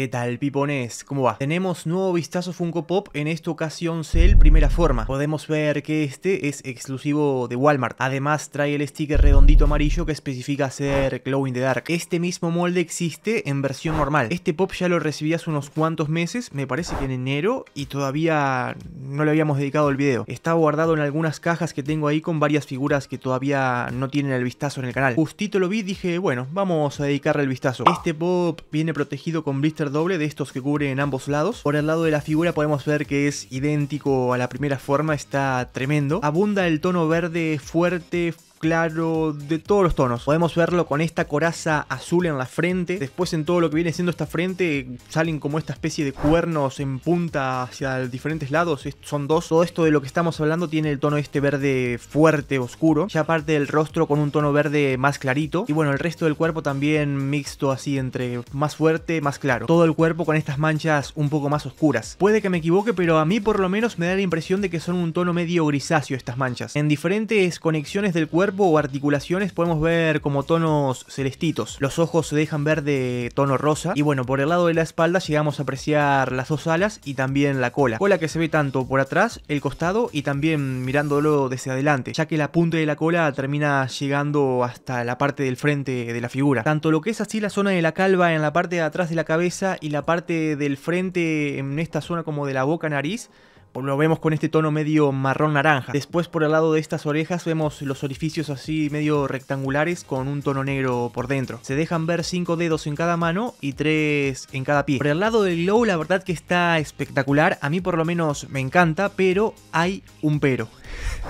¿Qué tal, pipones? ¿Cómo va? Tenemos nuevo vistazo Funko Pop, en esta ocasión Cell primera forma. Podemos ver que este es exclusivo de Walmart. Además trae el sticker redondito amarillo que especifica ser Glow the Dark. Este mismo molde existe en versión normal. Este Pop ya lo recibí hace unos cuantos meses, me parece que en enero, y todavía no le habíamos dedicado el video. Está guardado en algunas cajas que tengo ahí con varias figuras que todavía no tienen el vistazo en el canal. Justito lo vi, y dije, bueno, vamos a dedicarle el vistazo. Este Pop viene protegido con blister doble de estos que cubren en ambos lados. Por el lado de la figura podemos ver que es idéntico a la primera forma, está tremendo. Abunda el tono verde fuerte, claro, de todos los tonos. Podemos verlo con esta coraza azul en la frente, después en todo lo que viene siendo esta frente salen como esta especie de cuernos en punta hacia diferentes lados, son dos. Todo esto de lo que estamos hablando tiene el tono este verde fuerte, oscuro, ya aparte del rostro con un tono verde más clarito y bueno, el resto del cuerpo también mixto así entre más fuerte, más claro. Todo el cuerpo con estas manchas un poco más oscuras. Puede que me equivoque, pero a mí por lo menos me da la impresión de que son un tono medio grisáceo estas manchas. En diferentes conexiones del cuerpo o articulaciones podemos ver como tonos celestitos. Los ojos se dejan ver de tono rosa. Y bueno, por el lado de la espalda llegamos a apreciar las dos alas y también la cola. Cola que se ve tanto por atrás, el costado y también mirándolo desde adelante, ya que la punta de la cola termina llegando hasta la parte del frente de la figura. Tanto lo que es así la zona de la calva en la parte de atrás de la cabeza y la parte del frente en esta zona como de la boca nariz pues lo vemos con este tono medio marrón naranja. Después por el lado de estas orejas vemos los orificios así medio rectangulares con un tono negro por dentro. Se dejan ver 5 dedos en cada mano y 3 en cada pie. Por el lado del glow la verdad que está espectacular, a mí por lo menos me encanta, pero hay un pero.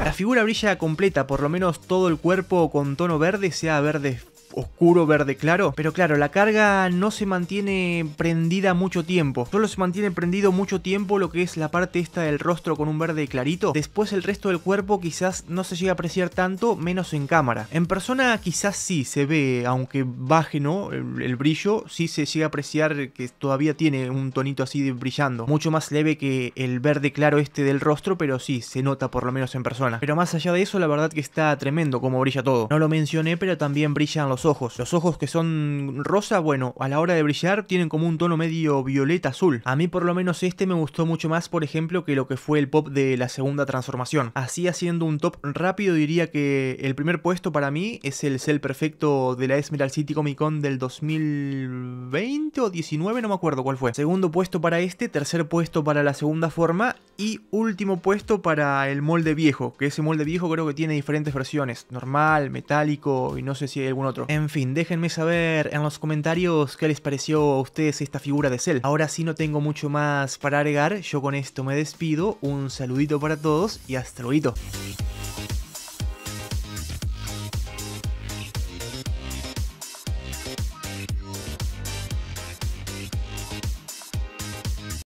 La figura brilla completa, por lo menos todo el cuerpo con tono verde, sea verde oscuro verde claro. Pero claro, la carga no se mantiene prendida mucho tiempo. Solo se mantiene prendido mucho tiempo lo que es la parte esta del rostro con un verde clarito. Después el resto del cuerpo quizás no se llega a apreciar tanto, menos en cámara. En persona quizás sí se ve, aunque baje no el, brillo, sí se llega a apreciar que todavía tiene un tonito así brillando. Mucho más leve que el verde claro este del rostro, pero sí se nota por lo menos en persona. Pero más allá de eso, la verdad que está tremendo como brilla todo. No lo mencioné, pero también brillan los ojos. Los ojos que son rosa, bueno, a la hora de brillar tienen como un tono medio violeta azul. A mí por lo menos este me gustó mucho más, por ejemplo, que lo que fue el pop de la segunda transformación. Así haciendo un top rápido diría que el primer puesto para mí es el cel perfecto de la Esmeralda City Comic Con del 2020 o 19, no me acuerdo cuál fue. Segundo puesto para este, tercer puesto para la segunda forma y último puesto para el molde viejo, que ese molde viejo creo que tiene diferentes versiones, normal, metálico y no sé si hay algún otro. En fin, déjenme saber en los comentarios qué les pareció a ustedes esta figura de Cell. Ahora sí no tengo mucho más para agregar, yo con esto me despido, un saludito para todos y hasta luego.